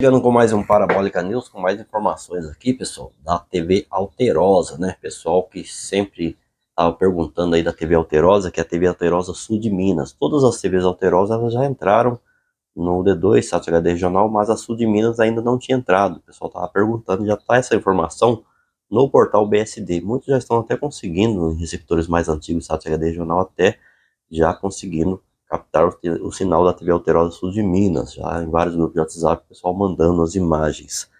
Chegando com mais um Parabólica News, com mais informações aqui, pessoal, da TV Alterosa, né? Pessoal que sempre estava perguntando aí da TV Alterosa, que é a TV Alterosa Sul de Minas. Todas as TVs Alterosas elas já entraram no D2, Sato HD Regional, mas a Sul de Minas ainda não tinha entrado. O pessoal estava perguntando, já está essa informação no portal BSD. Muitos já estão até conseguindo, em receptores mais antigos, Sato HD Regional até já conseguindo captar o, sinal da TV Alterosa Sul de Minas, já em vários grupos de WhatsApp, o pessoal mandando as imagens.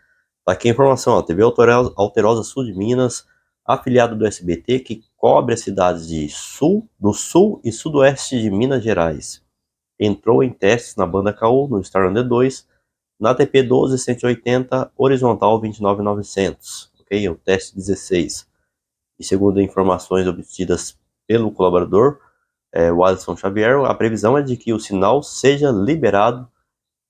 Tá aqui a informação, a TV Alterosa, Sul de Minas, afiliado do SBT, que cobre as cidades de Sul, do Sul e Sudoeste de Minas Gerais. Entrou em testes na banda KU, no Starland 2, na TP 12180, horizontal 29900, ok? O teste 16. E segundo informações obtidas pelo colaborador, é, o Alisson Xavier, a previsão é de que o sinal seja liberado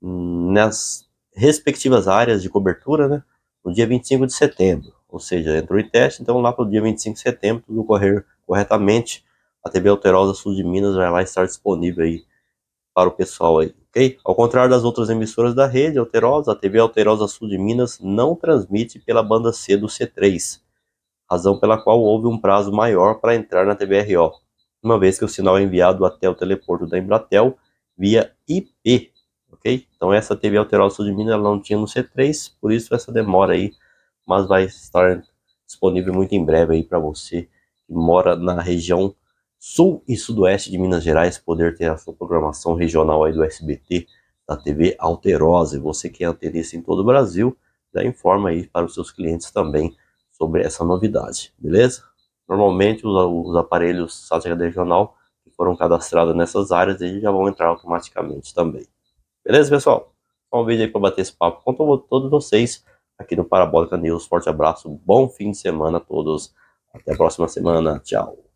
nas respectivas áreas de cobertura, né, no dia 25 de setembro. Ou seja, entrou em teste, então lá para o dia 25 de setembro, tudo correr corretamente, a TV Alterosa Sul de Minas vai lá estar disponível aí para o pessoal aí, ok? Ao contrário das outras emissoras da rede Alterosa, a TV Alterosa Sul de Minas não transmite pela banda C do C3, razão pela qual houve um prazo maior para entrar na TVRO uma vez que o sinal é enviado até o teleporto da Embratel via IP, ok? Então essa TV Alterosa Sul de Minas ela não tinha no C3, por isso essa demora aí, mas vai estar disponível muito em breve aí para você que mora na região sul e sudoeste de Minas Gerais poder ter a sua programação regional aí do SBT da TV Alterosa. E você que é antenista em todo o Brasil, já informa aí para os seus clientes também sobre essa novidade, beleza? Normalmente os, os aparelhos SASRED regional que foram cadastrados nessas áreas eles já vão entrar automaticamente também. Beleza, pessoal? Um vídeo aí para bater esse papo com todos vocês aqui no Parabólica News. Forte abraço, bom fim de semana a todos. Até a próxima semana. Tchau.